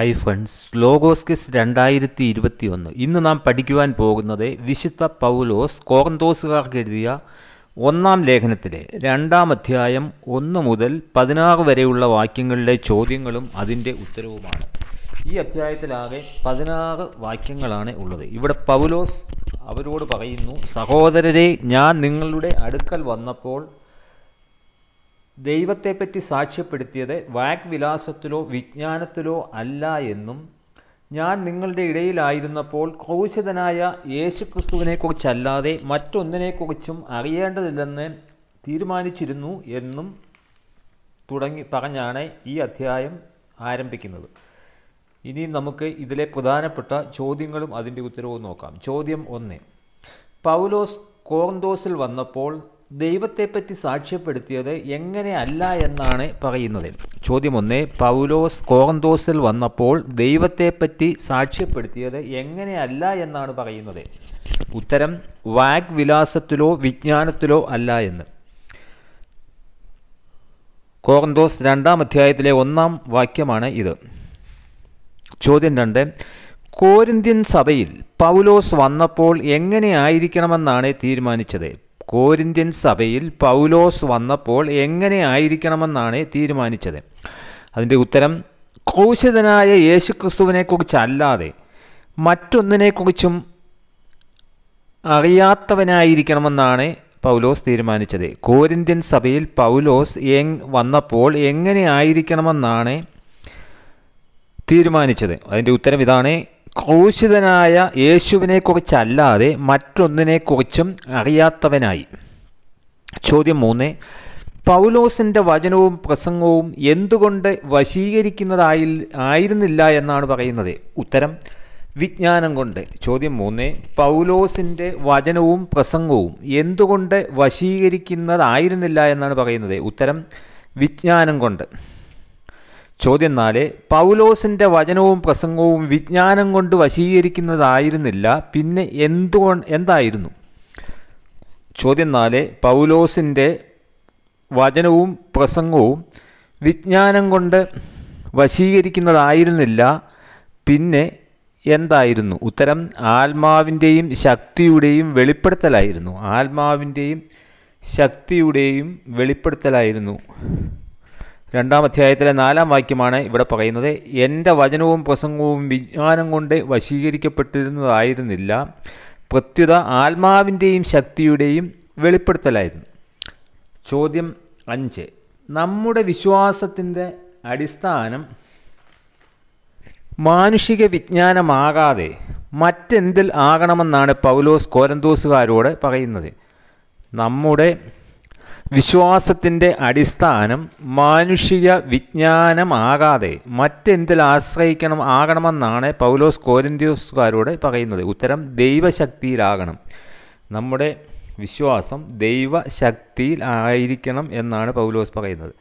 hyphen സ്ലോഗോസ്കിസ് രണ്ടായിരത്തി ഇരുപത്തി ഒന്ന് ഇന്ന് നാം പഠിക്കുവാൻ പോകുന്നത് വിശുദ്ധ പൗലോസ് കോർന്തോസുകാർക്കെഴുതിയ ഒന്നാം ലേഖനത്തിലെ രണ്ടാം അധ്യായം ഒന്ന് മുതൽ പതിനാറ് വരെയുള്ള വാക്യങ്ങളിലെ ചോദ്യങ്ങളും അതിൻ്റെ ഉത്തരവുമാണ് ഈ അധ്യായത്തിലാകെ പതിനാറ് വാക്യങ്ങളാണ് ഉള്ളത് ഇവിടെ പൗലോസ് അവരോട് പറയുന്നു സഹോദരരെ ഞാൻ നിങ്ങളുടെ അടുക്കൽ വന്നപ്പോൾ ദൈവത്തെപ്പറ്റി സാക്ഷ്യപ്പെടുത്തിയത് വാഗ്വിലാസത്തിലോ വിജ്ഞാനത്തിലോ അല്ല എന്നും ഞാൻ നിങ്ങളുടെ ഇടയിലായിരുന്നപ്പോൾ ക്രൂശിതനായ യേശുക്രിസ്തുവിനെക്കുറിച്ചല്ലാതെ മറ്റൊന്നിനെക്കുറിച്ചും അറിയേണ്ടതില്ലെന്ന് തീരുമാനിച്ചിരുന്നു എന്നും തുടങ്ങി പറഞ്ഞാണ് ഈ അധ്യായം ആരംഭിക്കുന്നത് ഇനി നമുക്ക് ഇതിലെ പ്രധാനപ്പെട്ട ചോദ്യങ്ങളും അതിൻ്റെ ഉത്തരവും നോക്കാം ചോദ്യം ഒന്ന് പൗലോസ് കോർന്തോസിൽ വന്നപ്പോൾ ദൈവത്തെപ്പറ്റി സാക്ഷ്യപ്പെടുത്തിയത് എങ്ങനെയല്ല എന്നാണ് പറയുന്നത് ചോദ്യം ഒന്ന് പൗലോസ് കോറന്തോസിൽ വന്നപ്പോൾ ദൈവത്തെപ്പറ്റി സാക്ഷ്യപ്പെടുത്തിയത് എങ്ങനെയല്ല എന്നാണ് പറയുന്നത് ഉത്തരം വാഗ് വിലാസത്തിലോ വിജ്ഞാനത്തിലോ അല്ല എന്ന് കോറന്തോസ് രണ്ടാം അധ്യായത്തിലെ ഒന്നാം വാക്യമാണ് ഇത് ചോദ്യം രണ്ട് കോരിന്ത്യൻ സഭയിൽ പൗലോസ് വന്നപ്പോൾ എങ്ങനെയായിരിക്കണമെന്നാണ് തീരുമാനിച്ചത് കോരിന്ത്യൻ സഭയിൽ പൗലോസ് വന്നപ്പോൾ എങ്ങനെ ആയിരിക്കണമെന്നാണ് തീരുമാനിച്ചത് അതിൻ്റെ ഉത്തരം ക്രൂശിതനായ യേശുക്രിസ്തുവിനെക്കുറിച്ചല്ലാതെ മറ്റൊന്നിനെക്കുറിച്ചും അറിയാത്തവനായിരിക്കണമെന്നാണ് പൗലോസ് തീരുമാനിച്ചത് കോരിന്ത്യൻ സഭയിൽ പൗലോസ് എങ് വന്നപ്പോൾ എങ്ങനെ ആയിരിക്കണമെന്നാണ് തീരുമാനിച്ചത് അതിൻ്റെ ഉത്തരം ഇതാണ് ക്രൂശിതനായ യേശുവിനെക്കുറിച്ചല്ലാതെ മറ്റൊന്നിനെക്കുറിച്ചും അറിയാത്തവനായി ചോദ്യം മൂന്ന് പൗലോസിൻ്റെ വചനവും പ്രസംഗവും എന്തുകൊണ്ട് വശീകരിക്കുന്നതായി ആയിരുന്നില്ല എന്നാണ് പറയുന്നത് ഉത്തരം വിജ്ഞാനം കൊണ്ട് ചോദ്യം മൂന്ന് പൗലോസിൻ്റെ വചനവും പ്രസംഗവും എന്തുകൊണ്ട് വശീകരിക്കുന്നതായിരുന്നില്ല എന്നാണ് പറയുന്നത് ഉത്തരം വിജ്ഞാനം കൊണ്ട് ചോദ്യം നാല് പൗലോസിൻ്റെ വചനവും പ്രസംഗവും വിജ്ഞാനം കൊണ്ട് വശീകരിക്കുന്നതായിരുന്നില്ല പിന്നെ എന്തുകൊണ്ട് എന്തായിരുന്നു ചോദ്യം നാല് പൗലോസിൻ്റെ വചനവും പ്രസംഗവും വിജ്ഞാനം കൊണ്ട് വശീകരിക്കുന്നതായിരുന്നില്ല പിന്നെ എന്തായിരുന്നു ഉത്തരം ആത്മാവിൻ്റെയും ശക്തിയുടെയും വെളിപ്പെടുത്തലായിരുന്നു ആത്മാവിൻ്റെയും ശക്തിയുടെയും വെളിപ്പെടുത്തലായിരുന്നു രണ്ടാം അധ്യായത്തിലെ നാലാം വാക്യമാണ് ഇവിടെ പറയുന്നത് എൻ്റെ വചനവും പ്രസംഗവും വിജ്ഞാനം കൊണ്ട് വശീകരിക്കപ്പെട്ടിരുന്നതായിരുന്നില്ല പ്രത്യുത ആത്മാവിൻ്റെയും ശക്തിയുടെയും വെളിപ്പെടുത്തലായിരുന്നു ചോദ്യം അഞ്ച് നമ്മുടെ വിശ്വാസത്തിൻ്റെ അടിസ്ഥാനം മാനുഷിക വിജ്ഞാനമാകാതെ മറ്റെന്തിൽ ആകണമെന്നാണ് പൗലോസ് കോരന്തോസുകാരോട് പറയുന്നത് നമ്മുടെ വിശ്വാസത്തിൻ്റെ അടിസ്ഥാനം മാനുഷിക വിജ്ഞാനമാകാതെ മറ്റെന്തിൽ ആശ്രയിക്കണം ആകണമെന്നാണ് പൗലോസ് കോരന്തിയോസുകാരോട് പറയുന്നത് ഉത്തരം ദൈവശക്തിയിലാകണം നമ്മുടെ വിശ്വാസം ദൈവശക്തിയിൽ ആയിരിക്കണം എന്നാണ് പൗലോസ് പറയുന്നത്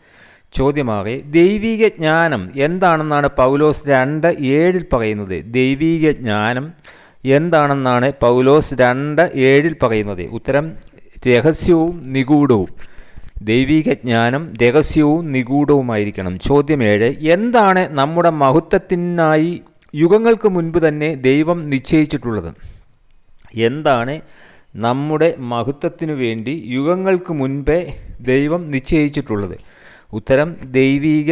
ചോദ്യമാകെ ദൈവിക ജ്ഞാനം എന്താണെന്നാണ് പൗലോസ് രണ്ട് ഏഴിൽ പറയുന്നത് ദൈവിക ജ്ഞാനം എന്താണെന്നാണ് പൗലോസ് രണ്ട് ഏഴിൽ പറയുന്നത് ഉത്തരം രഹസ്യവും നിഗൂഢവും ദൈവിക ജ്ഞാനം രഹസ്യവും നിഗൂഢവുമായിരിക്കണം ചോദ്യം ഏഴ് എന്താണ് നമ്മുടെ മഹത്വത്തിനായി യുഗങ്ങൾക്ക് മുൻപ് തന്നെ ദൈവം നിശ്ചയിച്ചിട്ടുള്ളത് എന്താണ് നമ്മുടെ മഹത്വത്തിനു വേണ്ടി യുഗങ്ങൾക്ക് മുൻപേ ദൈവം നിശ്ചയിച്ചിട്ടുള്ളത് ഉത്തരം ദൈവിക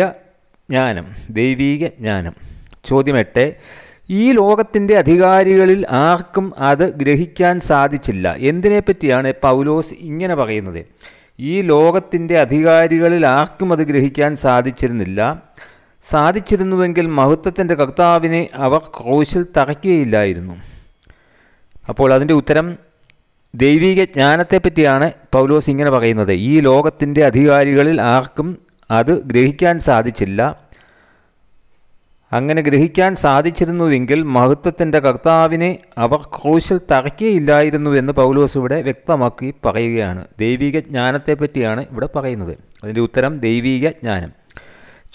ജ്ഞാനം ദൈവിക ജ്ഞാനം ചോദ്യം എട്ട് ഈ ലോകത്തിൻ്റെ അധികാരികളിൽ ആർക്കും അത് ഗ്രഹിക്കാൻ സാധിച്ചില്ല എന്തിനെപ്പറ്റിയാണ് പൗലോസ് ഇങ്ങനെ പറയുന്നത് ഈ ലോകത്തിൻ്റെ അധികാരികളിൽ ആർക്കും അത് ഗ്രഹിക്കാൻ സാധിച്ചിരുന്നില്ല സാധിച്ചിരുന്നുവെങ്കിൽ മഹത്വത്തിൻ്റെ കർത്താവിനെ അവർ ക്രൂശിൽ തറയ്ക്കുകയില്ലായിരുന്നു അപ്പോൾ അതിൻ്റെ ഉത്തരം ദൈവിക ജ്ഞാനത്തെപ്പറ്റിയാണ് പൗലോസ് ഇങ്ങനെ പറയുന്നത് ഈ ലോകത്തിൻ്റെ അധികാരികളിൽ ആർക്കും അത് ഗ്രഹിക്കാൻ സാധിച്ചില്ല അങ്ങനെ ഗ്രഹിക്കാൻ സാധിച്ചിരുന്നുവെങ്കിൽ മഹത്വത്തിൻ്റെ കർത്താവിനെ അവർ ക്രൂശിൽ തറയ്ക്കുകയില്ലായിരുന്നു എന്ന് പൗലോസ് ഇവിടെ വ്യക്തമാക്കി പറയുകയാണ് ദൈവിക ജ്ഞാനത്തെപ്പറ്റിയാണ് ഇവിടെ പറയുന്നത് അതിൻ്റെ ഉത്തരം ദൈവിക ജ്ഞാനം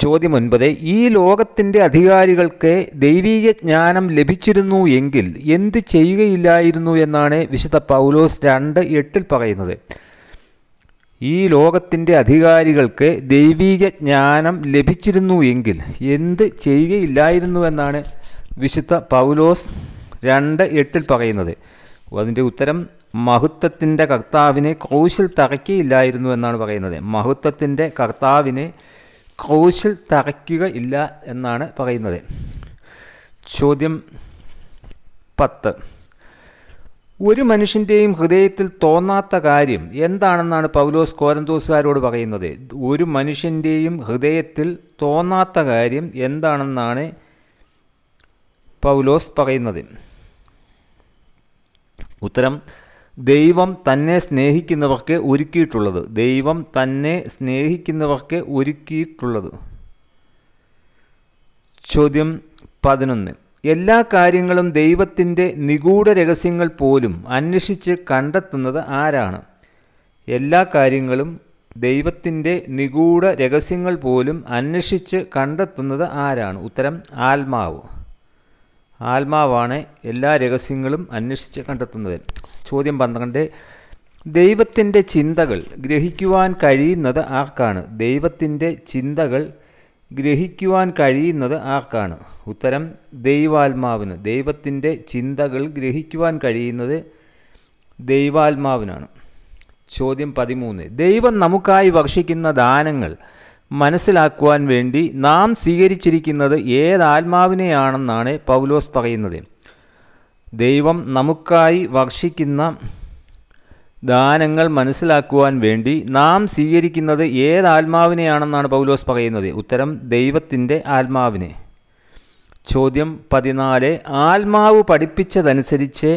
ചോദ്യം ഒൻപത് ഈ ലോകത്തിൻ്റെ അധികാരികൾക്ക് ദൈവീക ജ്ഞാനം ലഭിച്ചിരുന്നു എങ്കിൽ എന്ത് ചെയ്യുകയില്ലായിരുന്നു എന്നാണ് വിശുദ്ധ പൗലോസ് രണ്ട് എട്ടിൽ പറയുന്നത് ഈ ലോകത്തിൻ്റെ അധികാരികൾക്ക് ദൈവീക ജ്ഞാനം ലഭിച്ചിരുന്നു എങ്കിൽ എന്ത് ചെയ്യുകയില്ലായിരുന്നുവെന്നാണ് വിശുദ്ധ പൗലോസ് രണ്ട് എട്ടിൽ പറയുന്നത് അതിൻ്റെ ഉത്തരം മഹത്വത്തിൻ്റെ കർത്താവിനെ ക്രൂശിൽ തറയ്ക്കുകയില്ലായിരുന്നു എന്നാണ് പറയുന്നത് മഹത്വത്തിൻ്റെ കർത്താവിനെ ക്രൂശിൽ തറയ്ക്കുകയില്ല എന്നാണ് പറയുന്നത് ചോദ്യം പത്ത് ഒരു മനുഷ്യൻ്റെയും ഹൃദയത്തിൽ തോന്നാത്ത കാര്യം എന്താണെന്നാണ് പൗലോസ് കോരന്തോസുകാരോട് പറയുന്നത് ഒരു മനുഷ്യൻ്റെയും ഹൃദയത്തിൽ തോന്നാത്ത കാര്യം എന്താണെന്നാണ് പൗലോസ് പറയുന്നത് ഉത്തരം ദൈവം തന്നെ സ്നേഹിക്കുന്നവർക്ക് ഒരുക്കിയിട്ടുള്ളത് ദൈവം തന്നെ സ്നേഹിക്കുന്നവർക്ക് ഒരുക്കിയിട്ടുള്ളത് ചോദ്യം പതിനൊന്ന് എല്ലാ കാര്യങ്ങളും ദൈവത്തിൻ്റെ നിഗൂഢ രഹസ്യങ്ങൾ പോലും അന്വേഷിച്ച് കണ്ടെത്തുന്നത് ആരാണ് എല്ലാ കാര്യങ്ങളും ദൈവത്തിൻ്റെ നിഗൂഢ രഹസ്യങ്ങൾ പോലും അന്വേഷിച്ച് കണ്ടെത്തുന്നത് ആരാണ് ഉത്തരം ആത്മാവ് ആത്മാവാണ് എല്ലാ രഹസ്യങ്ങളും അന്വേഷിച്ച് കണ്ടെത്തുന്നത് ചോദ്യം പന്ത്രണ്ട് ദൈവത്തിൻ്റെ ചിന്തകൾ ഗ്രഹിക്കുവാൻ കഴിയുന്നത് ആർക്കാണ് ദൈവത്തിൻ്റെ ചിന്തകൾ ഗ്രഹിക്കുവാൻ കഴിയുന്നത് ആർക്കാണ് ഉത്തരം ദൈവാത്മാവിന് ദൈവത്തിൻ്റെ ചിന്തകൾ ഗ്രഹിക്കുവാൻ കഴിയുന്നത് ദൈവാത്മാവിനാണ് ചോദ്യം പതിമൂന്ന് ദൈവം നമുക്കായി വർഷിക്കുന്ന ദാനങ്ങൾ മനസ്സിലാക്കുവാൻ വേണ്ടി നാം സ്വീകരിച്ചിരിക്കുന്നത് ഏത് പൗലോസ് പറയുന്നത് ദൈവം നമുക്കായി വർഷിക്കുന്ന ദാനങ്ങൾ മനസ്സിലാക്കുവാൻ വേണ്ടി നാം സ്വീകരിക്കുന്നത് ഏത് ആത്മാവിനെയാണെന്നാണ് പൗലോസ് പറയുന്നത് ഉത്തരം ദൈവത്തിൻ്റെ ആത്മാവിനെ ചോദ്യം പതിനാല് ആത്മാവ് പഠിപ്പിച്ചതനുസരിച്ച്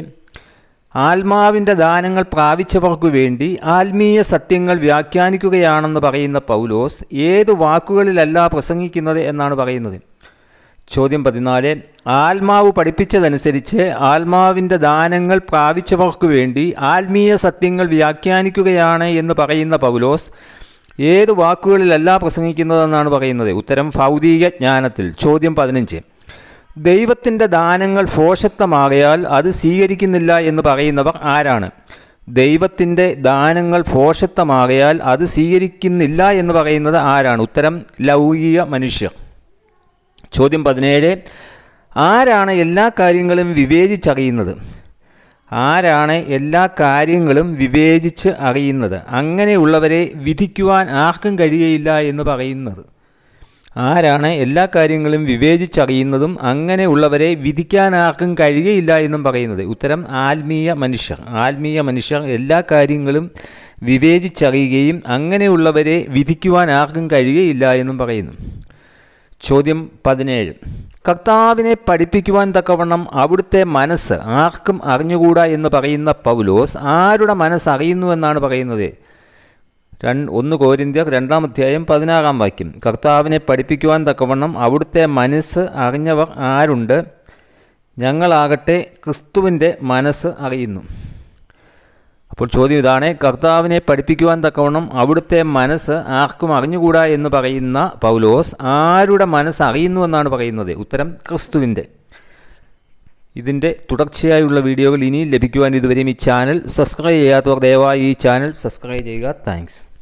ആത്മാവിൻ്റെ ദാനങ്ങൾ പ്രാപിച്ചവർക്കു വേണ്ടി ആത്മീയ സത്യങ്ങൾ വ്യാഖ്യാനിക്കുകയാണെന്ന് പറയുന്ന പൗലോസ് ഏത് വാക്കുകളിലല്ല പ്രസംഗിക്കുന്നത് എന്നാണ് പറയുന്നത് ചോദ്യം പതിനാല് ആത്മാവ് പഠിപ്പിച്ചതനുസരിച്ച് ആത്മാവിൻ്റെ ദാനങ്ങൾ പ്രാപിച്ചവർക്ക് വേണ്ടി ആത്മീയ സത്യങ്ങൾ വ്യാഖ്യാനിക്കുകയാണ് എന്ന് പറയുന്ന പൗലോസ് ഏത് വാക്കുകളിലല്ല പ്രസംഗിക്കുന്നതെന്നാണ് പറയുന്നത് ഉത്തരം ഭൗതിക ജ്ഞാനത്തിൽ ചോദ്യം പതിനഞ്ച് ദൈവത്തിൻ്റെ ദാനങ്ങൾ ഫോഷത്വമാകയാൽ അത് സ്വീകരിക്കുന്നില്ല എന്ന് പറയുന്നവർ ആരാണ് ദൈവത്തിൻ്റെ ദാനങ്ങൾ ഫോഷത്വമാകയാൽ അത് സ്വീകരിക്കുന്നില്ല എന്ന് പറയുന്നത് ആരാണ് ഉത്തരം ലൗകിക മനുഷ്യർ ചോദ്യം പതിനേഴ് ആരാണ് എല്ലാ കാര്യങ്ങളും വിവേചിച്ചറിയുന്നത് ആരാണ് എല്ലാ കാര്യങ്ങളും വിവേചിച്ച് അറിയുന്നത് അങ്ങനെയുള്ളവരെ വിധിക്കുവാൻ ആർക്കും കഴിയയില്ല എന്ന് പറയുന്നത് ആരാണ് എല്ലാ കാര്യങ്ങളും വിവേചിച്ചറിയുന്നതും അങ്ങനെയുള്ളവരെ വിധിക്കാൻ ആർക്കും കഴിയയില്ല എന്നും പറയുന്നത് ഉത്തരം ആത്മീയ മനുഷ്യർ ആത്മീയ മനുഷ്യർ എല്ലാ കാര്യങ്ങളും വിവേചിച്ചറിയുകയും അങ്ങനെയുള്ളവരെ വിധിക്കുവാൻ ആർക്കും കഴിയയില്ല എന്നും പറയുന്നു ചോദ്യം പതിനേഴ് കർത്താവിനെ പഠിപ്പിക്കുവാൻ തക്കവണ്ണം അവിടുത്തെ മനസ്സ് ആർക്കും അറിഞ്ഞുകൂടാ എന്ന് പറയുന്ന പൗലോസ് ആരുടെ മനസ്സ് അറിയുന്നു എന്നാണ് പറയുന്നത് രണ്ട് ഒന്ന് കോരിന്ത്യ രണ്ടാം അധ്യായം പതിനാറാം വാക്യം കർത്താവിനെ പഠിപ്പിക്കുവാൻ തക്കവണ്ണം അവിടുത്തെ മനസ്സ് അറിഞ്ഞവർ ആരുണ്ട് ഞങ്ങളാകട്ടെ ക്രിസ്തുവിൻ്റെ മനസ്സ് അറിയുന്നു അപ്പോൾ ചോദ്യം ഇതാണ് കർത്താവിനെ പഠിപ്പിക്കുവാൻ തക്കവണ്ണം അവിടുത്തെ മനസ്സ് ആർക്കും അറിഞ്ഞുകൂടാ എന്ന് പറയുന്ന പൗലോസ് ആരുടെ മനസ്സ് അറിയുന്നുവെന്നാണ് പറയുന്നത് ഉത്തരം ക്രിസ്തുവിൻ്റെ ഇതിൻ്റെ തുടർച്ചയായുള്ള വീഡിയോകൾ ഇനി ലഭിക്കുവാൻ ഇതുവരെയും ഈ ചാനൽ സബ്സ്ക്രൈബ് ചെയ്യാത്തവർ ദയവായി ഈ ചാനൽ സബ്സ്ക്രൈബ് ചെയ്യുക താങ്ക്സ്